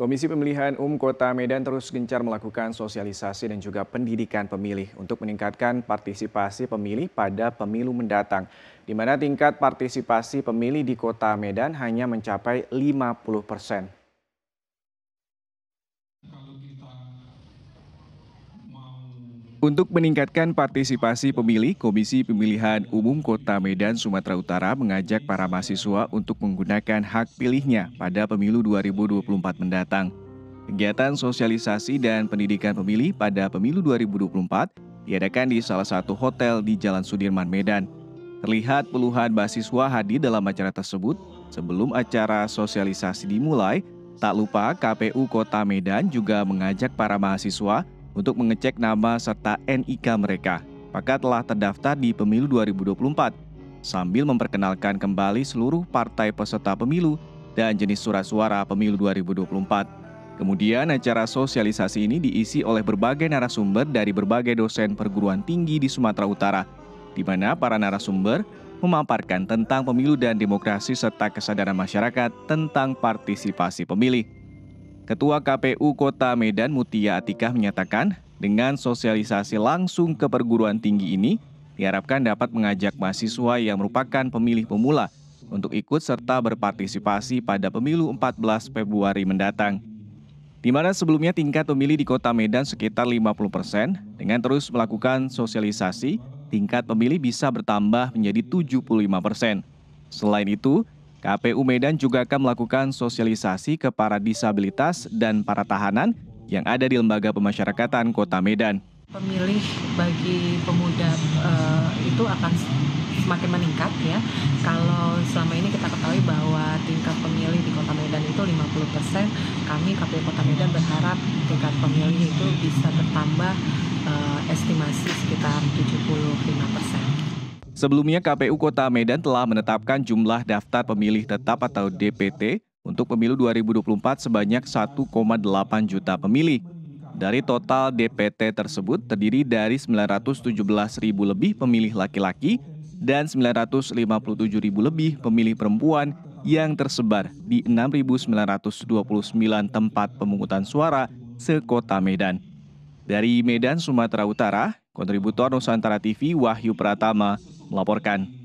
Komisi Pemilihan Umum Kota Medan terus gencar melakukan sosialisasi dan juga pendidikan pemilih untuk meningkatkan partisipasi pemilih pada pemilu mendatang, di mana tingkat partisipasi pemilih di Kota Medan hanya mencapai 50 persen. Untuk meningkatkan partisipasi pemilih, Komisi Pemilihan Umum Kota Medan Sumatera Utara mengajak para mahasiswa untuk menggunakan hak pilihnya pada pemilu 2024 mendatang. Kegiatan sosialisasi dan pendidikan pemilih pada pemilu 2024 diadakan di salah satu hotel di Jalan Sudirman Medan. Terlihat puluhan mahasiswa hadir dalam acara tersebut. Sebelum acara sosialisasi dimulai, tak lupa KPU Kota Medan juga mengajak para mahasiswa untuk mengecek nama serta NIK mereka, maka telah terdaftar di pemilu 2024, sambil memperkenalkan kembali seluruh partai peserta pemilu dan jenis surat suara pemilu 2024. Kemudian acara sosialisasi ini diisi oleh berbagai narasumber dari berbagai dosen perguruan tinggi di Sumatera Utara, di mana para narasumber memaparkan tentang pemilu dan demokrasi serta kesadaran masyarakat tentang partisipasi pemilih. Ketua KPU Kota Medan Mutia Atikah menyatakan, dengan sosialisasi langsung ke perguruan tinggi ini, diharapkan dapat mengajak mahasiswa yang merupakan pemilih pemula untuk ikut serta berpartisipasi pada pemilu 14 Februari mendatang. Di mana sebelumnya tingkat pemilih di Kota Medan sekitar 50 persen, dengan terus melakukan sosialisasi, tingkat pemilih bisa bertambah menjadi 75 persen. Selain itu, KPU Medan juga akan melakukan sosialisasi ke para disabilitas dan para tahanan yang ada di Lembaga Pemasyarakatan Kota Medan. Pemilih bagi pemuda uh, itu akan semakin meningkat ya. Kalau selama ini kita ketahui bahwa tingkat pemilih di Kota Medan itu 50 persen, kami KPU Kota Medan berharap tingkat pemilih itu bisa bertambah uh, estimasi sekitar 75 persen. Sebelumnya KPU Kota Medan telah menetapkan jumlah daftar pemilih tetap atau DPT untuk pemilu 2024 sebanyak 1,8 juta pemilih. Dari total DPT tersebut terdiri dari 917 ribu lebih pemilih laki-laki dan 957 ribu lebih pemilih perempuan yang tersebar di 6.929 tempat pemungutan suara sekota Medan. Dari Medan, Sumatera Utara, Kontributor Nusantara TV Wahyu Pratama melaporkan.